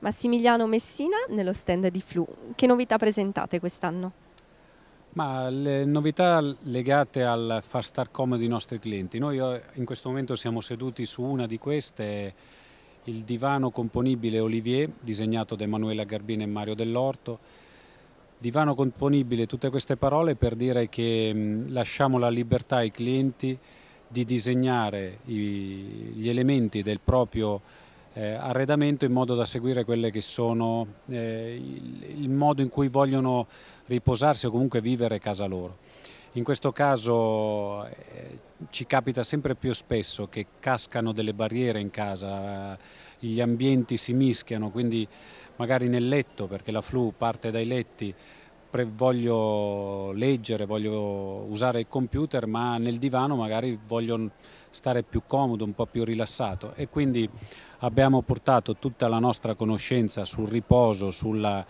Massimiliano Messina nello stand di Flu. Che novità presentate quest'anno? Ma le novità legate al far star comodo i nostri clienti. Noi eh, in questo momento siamo seduti su una di queste, il divano componibile Olivier, disegnato da Emanuela Garbina e Mario Dell'Orto. Divano componibile, tutte queste parole per dire che mm, lasciamo la libertà ai clienti di disegnare gli elementi del proprio eh, arredamento in modo da seguire quelle che sono eh, il, il modo in cui vogliono riposarsi o comunque vivere casa loro. In questo caso eh, ci capita sempre più spesso che cascano delle barriere in casa, gli ambienti si mischiano, quindi magari nel letto, perché la flu parte dai letti, voglio leggere, voglio usare il computer, ma nel divano magari voglio stare più comodo, un po' più rilassato e quindi abbiamo portato tutta la nostra conoscenza sul riposo, sulla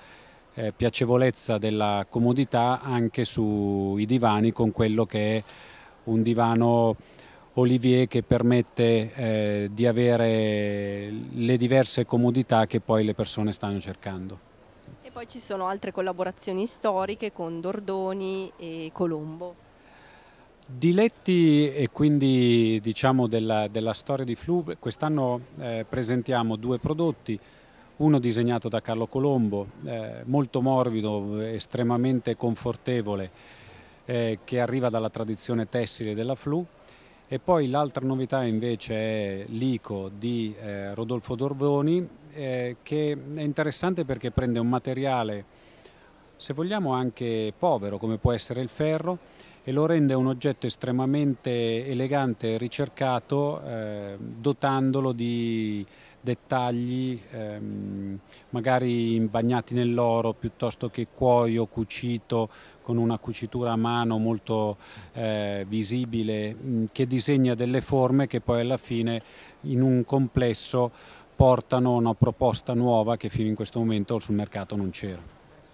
eh, piacevolezza della comodità anche sui divani con quello che è un divano Olivier che permette eh, di avere le diverse comodità che poi le persone stanno cercando. E poi ci sono altre collaborazioni storiche con Dordoni e Colombo. Diletti e quindi diciamo della, della storia di Flu, quest'anno eh, presentiamo due prodotti, uno disegnato da Carlo Colombo, eh, molto morbido, estremamente confortevole, eh, che arriva dalla tradizione tessile della Flu e poi l'altra novità invece è l'ICO di eh, Rodolfo Dorvoni eh, che è interessante perché prende un materiale se vogliamo anche povero come può essere il ferro e lo rende un oggetto estremamente elegante e ricercato eh, dotandolo di dettagli ehm, magari bagnati nell'oro piuttosto che cuoio cucito con una cucitura a mano molto eh, visibile mh, mm, che disegna delle forme che poi alla fine in un complesso portano una proposta nuova che fino in questo momento sul mercato non c'era.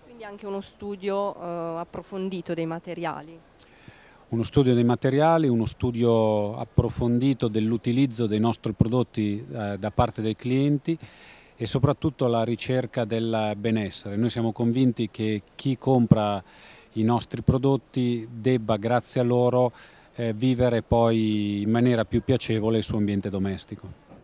Quindi anche uno studio eh, approfondito dei materiali? uno studio dei materiali, uno studio approfondito dell'utilizzo dei nostri prodotti eh, da parte dei clienti e soprattutto la ricerca del benessere. Noi siamo convinti che chi compra i nostri prodotti debba, grazie a loro, eh, vivere poi in maniera più piacevole il suo ambiente domestico.